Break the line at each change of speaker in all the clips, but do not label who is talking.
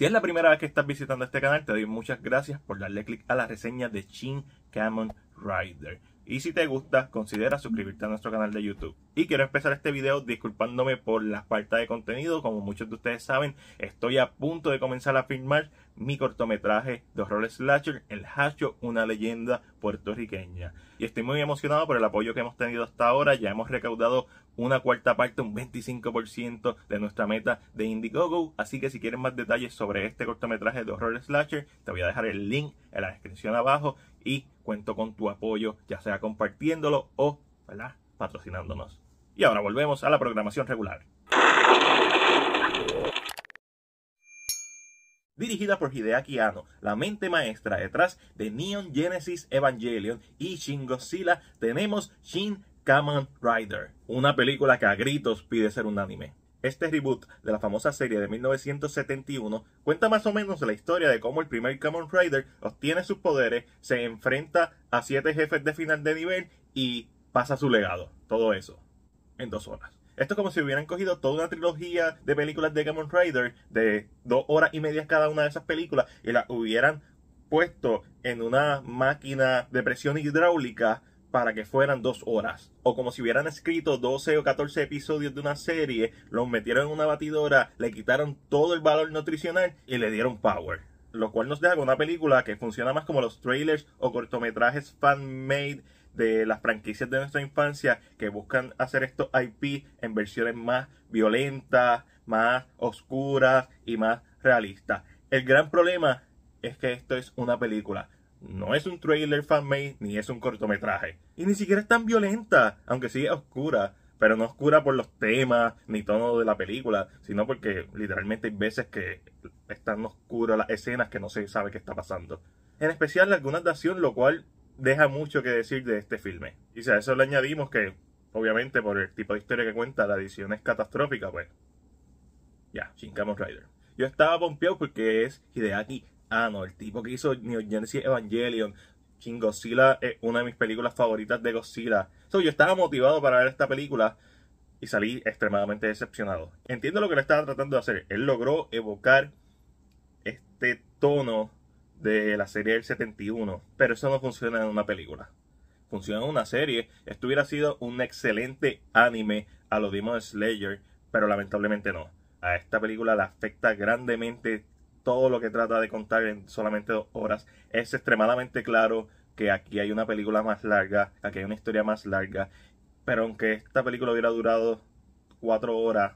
Si es la primera vez que estás visitando este canal, te doy muchas gracias por darle click a la reseña de Shin Camon Rider. Y si te gusta, considera suscribirte a nuestro canal de YouTube. Y quiero empezar este video disculpándome por la falta de contenido. Como muchos de ustedes saben, estoy a punto de comenzar a filmar mi cortometraje de horror slasher, El Hacho, una leyenda puertorriqueña. Y estoy muy emocionado por el apoyo que hemos tenido hasta ahora. Ya hemos recaudado una cuarta parte, un 25% de nuestra meta de Indiegogo. Así que si quieres más detalles sobre este cortometraje de horror slasher, te voy a dejar el link en la descripción abajo y cuento con tu apoyo, ya sea compartiéndolo o patrocinándonos. Y ahora volvemos a la programación regular. dirigida por Hideaki Anno, la mente maestra detrás de Neon Genesis Evangelion y Shin tenemos Shin Kamen Rider, una película que a gritos pide ser un anime. Este reboot de la famosa serie de 1971 cuenta más o menos la historia de cómo el primer Kamen Rider obtiene sus poderes, se enfrenta a siete jefes de final de nivel y pasa su legado. Todo eso en dos horas. Esto es como si hubieran cogido toda una trilogía de películas de Gamon Rider de dos horas y media cada una de esas películas y las hubieran puesto en una máquina de presión hidráulica para que fueran dos horas. O como si hubieran escrito 12 o 14 episodios de una serie, los metieron en una batidora, le quitaron todo el valor nutricional y le dieron power. Lo cual nos deja con una película que funciona más como los trailers o cortometrajes fan-made de las franquicias de nuestra infancia que buscan hacer estos IP en versiones más violentas, más oscuras y más realistas. El gran problema es que esto es una película. No es un trailer fanmade ni es un cortometraje. Y ni siquiera es tan violenta, aunque sí es oscura. Pero no oscura por los temas ni tono de la película, sino porque literalmente hay veces que están oscuras las escenas que no se sabe qué está pasando. En especial algunas de acción, lo cual deja mucho que decir de este filme. Y si a eso le añadimos que, obviamente, por el tipo de historia que cuenta, la edición es catastrófica, pues. Ya, chingamos Rider. Yo estaba pompeado porque es Hideaki Anno, el tipo que hizo New Genesis Evangelion. King Godzilla es una de mis películas favoritas de Godzilla. yo estaba motivado para ver esta película y salí extremadamente decepcionado. Entiendo lo que le estaba tratando de hacer. Él logró evocar este tono de la serie del 71, pero eso no funciona en una película. Funciona en una serie. Esto hubiera sido un excelente anime a los Demon Slayer, pero lamentablemente no. A esta película le afecta grandemente todo lo que trata de contar en solamente dos horas. Es extremadamente claro que aquí hay una película más larga, aquí hay una historia más larga, pero aunque esta película hubiera durado cuatro horas,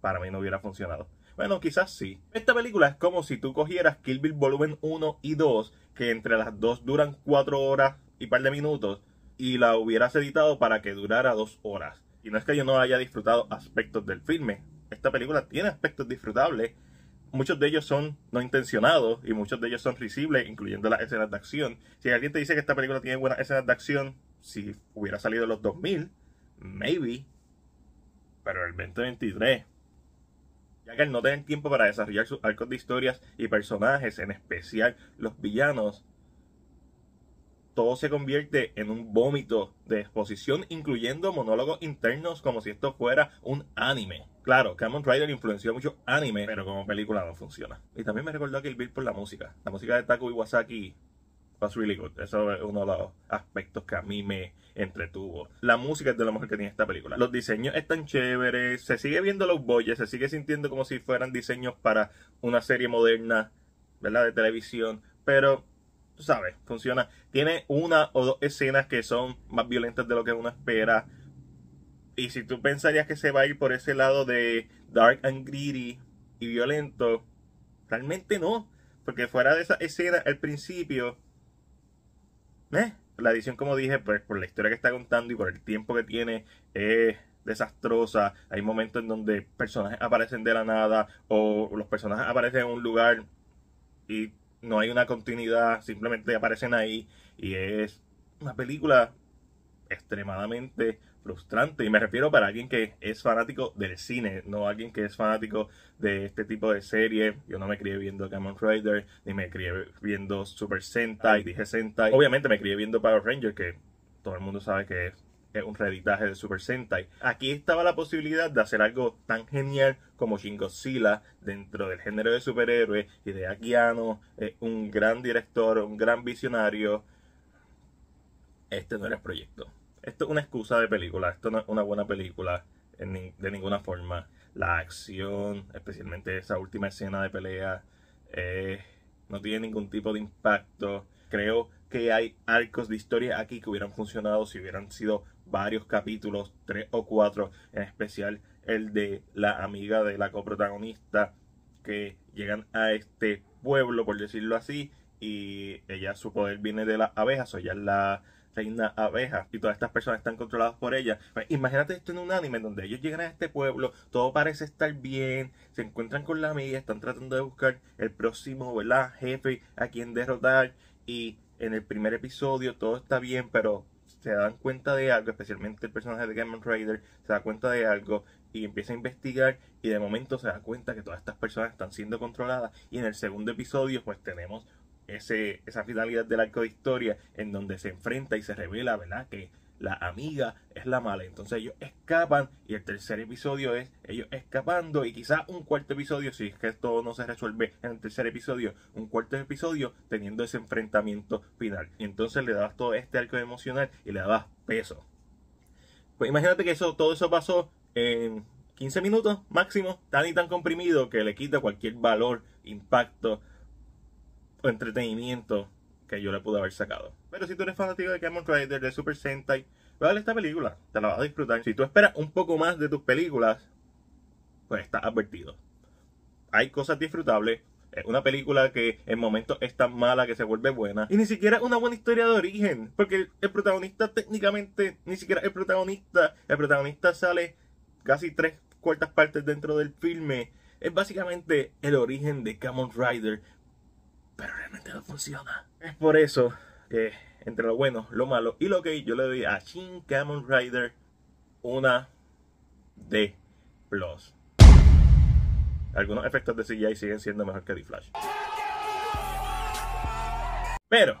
para mí no hubiera funcionado. Bueno, quizás sí. Esta película es como si tú cogieras Kill Bill Volumen 1 y 2, que entre las dos duran 4 horas y par de minutos, y la hubieras editado para que durara 2 horas. Y no es que yo no haya disfrutado aspectos del filme. Esta película tiene aspectos disfrutables. Muchos de ellos son no intencionados y muchos de ellos son risibles, incluyendo las escenas de acción. Si alguien te dice que esta película tiene buenas escenas de acción, si hubiera salido en los 2000, maybe. Pero el 2023, que no tener tiempo para desarrollar sus arcos de historias y personajes, en especial los villanos, todo se convierte en un vómito de exposición, incluyendo monólogos internos como si esto fuera un anime. Claro, Cameron Rider influenció mucho anime, pero como película no funciona. Y también me recordó que el Bill por la música. La música de Taku Iwasaki really good. Eso es uno de los aspectos que a mí me entretuvo. La música es de lo mejor que tiene esta película. Los diseños están chéveres. Se sigue viendo los boyes. Se sigue sintiendo como si fueran diseños para una serie moderna, ¿verdad? De televisión. Pero, tú sabes, funciona. Tiene una o dos escenas que son más violentas de lo que uno espera. Y si tú pensarías que se va a ir por ese lado de dark and greedy y violento, realmente no. Porque fuera de esa escena al principio, ¿Eh? la edición, como dije, pues, por la historia que está contando y por el tiempo que tiene, es desastrosa. Hay momentos en donde personajes aparecen de la nada o los personajes aparecen en un lugar y no hay una continuidad, simplemente aparecen ahí y es una película extremadamente frustrante. Y me refiero para alguien que es fanático del cine, no alguien que es fanático de este tipo de serie Yo no me crié viendo Kamen Rider, ni me crié viendo Super Sentai, dije Sentai. Obviamente me crié viendo Power Rangers que todo el mundo sabe que es un reeditaje de Super Sentai. Aquí estaba la posibilidad de hacer algo tan genial como Shin Godzilla dentro del género de superhéroes y de Akiano, eh, un gran director, un gran visionario. Este no era el proyecto. Esto es una excusa de película, esto no es una buena película de ninguna forma. La acción, especialmente esa última escena de pelea, eh, no tiene ningún tipo de impacto. Creo que hay arcos de historia aquí que hubieran funcionado si hubieran sido varios capítulos, tres o cuatro, en especial el de la amiga de la coprotagonista que llegan a este pueblo, por decirlo así, y ella su poder viene de las abejas, o ella es la hay una abeja, y todas estas personas están controladas por ella. Pues, imagínate esto en un anime donde ellos llegan a este pueblo, todo parece estar bien, se encuentran con la amiga, están tratando de buscar el próximo, ¿verdad? Jefe a quien derrotar y en el primer episodio todo está bien, pero se dan cuenta de algo, especialmente el personaje de Gammon Raider, se da cuenta de algo y empieza a investigar y de momento se da cuenta que todas estas personas están siendo controladas y en el segundo episodio pues tenemos esa finalidad del arco de historia en donde se enfrenta y se revela, ¿verdad? Que la amiga es la mala. Entonces ellos escapan y el tercer episodio es ellos escapando y quizás un cuarto episodio, si es que esto no se resuelve en el tercer episodio, un cuarto episodio teniendo ese enfrentamiento final. Y entonces le dabas todo este arco emocional y le dabas peso. Pues imagínate que eso, todo eso pasó en 15 minutos máximo, tan y tan comprimido que le quita cualquier valor, impacto entretenimiento que yo le pude haber sacado. Pero si tú eres fanático de Kamen Rider, de Super Sentai, a ver esta película, te la vas a disfrutar. Si tú esperas un poco más de tus películas, pues estás advertido. Hay cosas disfrutables. Es una película que en momentos es tan mala que se vuelve buena. Y ni siquiera una buena historia de origen. Porque el protagonista técnicamente ni siquiera el protagonista. El protagonista sale casi tres cuartas partes dentro del filme. Es básicamente el origen de Camon Rider pero realmente no funciona. Es por eso que entre lo bueno, lo malo y lo que yo le doy a Shin Kamen Rider una D+. Algunos efectos de CGI siguen siendo mejor que The Flash. Pero